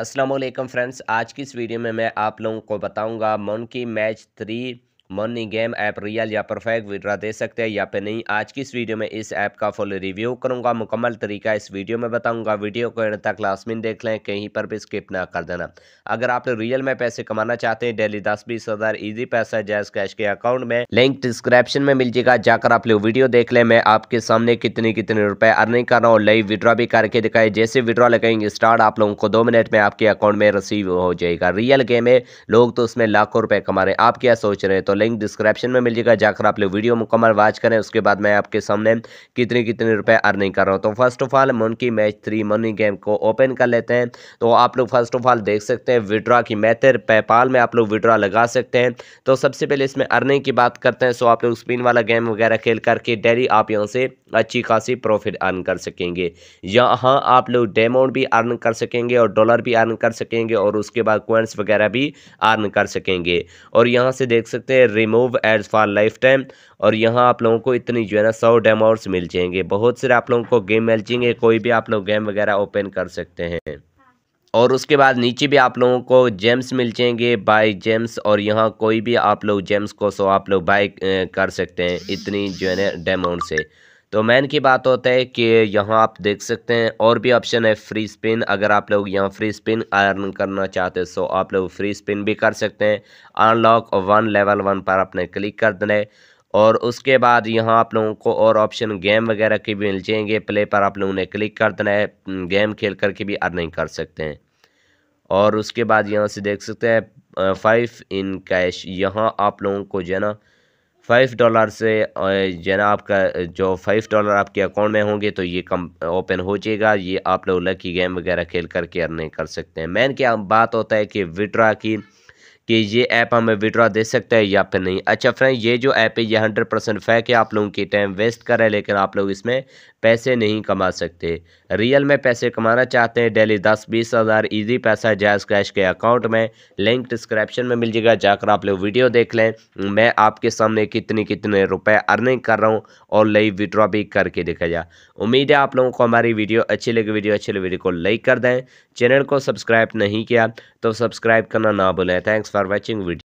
Aslam friends आज की इस वीडियो में मैं आप लोगों को बताऊंगा की match three money game app real या परफेक्ट विड्रा दे सकते हैं या फिर नहीं आज की इस वीडियो में इस ऐप का फुल रिव्यू करूंगा मुकम्मल तरीका इस वीडियो में बताऊंगा वीडियो को एंड तक लास्टमिन देख लें कहीं पर भी स्किप ना कर देना अगर आप रियल में पैसे कमाना चाहते हैं डेली दस बीस हज़ार ईजी पैसा जैस कैश के अकाउंट में लिंक डिस्क्रिप्शन में मिल जाएगा जाकर आप लोग वीडियो देख लें मैं आपके सामने कितने कितने रुपए अर्निंग कर रहा हूँ लाइव विड्रॉ भी करके दिखाए जैसे विड्रा लगाएंगे स्टार्ट आप लोगों को दो मिनट में आपके अकाउंट में रिसीव हो जाएगा रियल गेम है लोग तो उसमें लाखों रुपए कमा रहे हैं आप क्या सोच रहे हैं तो लिंक डिस्क्रिप्शन में मिल जाएगा जाकर आप लोग वीडियो मुकम्मल वाच करें उसके बाद मैं आपके सामने कितने कितने रुपए अर्निंग कर रहा हूँ तो first of all monkey match three money game को ओपन कर लेते हैं तो आप लोग फर्स्ट ऑफ ऑल देख सकते हैं विड्रा की मैथर पेपाल में आप लोग विड्रा लगा सकते हैं तो सबसे पहले इसमें अर्निंग की बात करते हैं सो आप लोग स्पिन वाला गेम वगैरह खेल करके डेली आप यहाँ से अच्छी खासी प्रॉफिट अर्न कर सकेंगे यहाँ आप लोग डेमाउंट भी अर्न कर सकेंगे और डॉलर भी अर्न कर सकेंगे और उसके बाद क्वेंट्स वगैरह भी अर्न कर सकेंगे और यहाँ से देख सकते हैं remove ads for lifetime और यहाँ आप लोगों को इतनी जो है ना सौ डेमोट्स मिल जाएंगे बहुत सारे आप लोगों को गेम मिल जाएंगे कोई भी आप लोग गेम वगैरह ओपन कर सकते हैं और उसके बाद नीचे भी आप लोगों को जेम्स मिल जाएंगे बाय जेम्स और यहाँ कोई भी आप लोग जेम्स को सो आप लोग बाय कर सकते हैं इतनी जो है ना डेमाउंट से तो मैन की बात होता है कि यहाँ आप देख सकते हैं और भी ऑप्शन है फ्री स्पिन अगर आप लोग यहाँ फ्री स्पिन अर्न करना चाहते हैं सो आप लोग फ्री स्पिन भी कर सकते हैं अनलॉक वन लेवल वन पर आपने क्लिक कर देना है और उसके बाद यहाँ आप लोगों को और ऑप्शन गेम वगैरह के भी मिल जाएंगे प्ले पर आप लोगों ने क्लिक कर देना है गेम hmm, खेल करके भी अर्निंग कर सकते हैं और उसके बाद यहाँ से देख सकते हैं फाइव इन कैश यहाँ आप लोगों को जो है ना फाइव डॉलर से जना आपका जो फाइव डॉलर आपके अकाउंट में होंगे तो ये कम ओपन हो जाएगा ये आप लोग लकी गेम वगैरह खेल करके अर्निंग कर सकते हैं मैन क्या बात होता है कि विड्रा की कि ये ऐप हमें विड्रा दे सकता है या फिर नहीं अच्छा फ्रेंड ये जो ऐप है ये हंड्रेड परसेंट फैक है आप लोगों की टाइम वेस्ट कर रहे हैं लेकिन आप लोग इसमें पैसे नहीं कमा सकते रियल में पैसे कमाना चाहते हैं डेली दस बीस हज़ार ईजी पैसा जायज़ कैश के अकाउंट में लिंक डिस्क्रिप्शन में मिल जाएगा जाकर आप लोग वीडियो देख लें मैं आपके सामने कितने कितने रुपए अर्निंग कर रहा हूँ और लाइव विड्रॉ भी करके देखा जाए उम्मीद है आप लोगों को हमारी वीडियो अच्छी लगी वीडियो अच्छी लगी वीडियो को लाइक कर दें चैनल को सब्सक्राइब नहीं किया तो सब्सक्राइब करना ना भूलें थैंक्स for watching video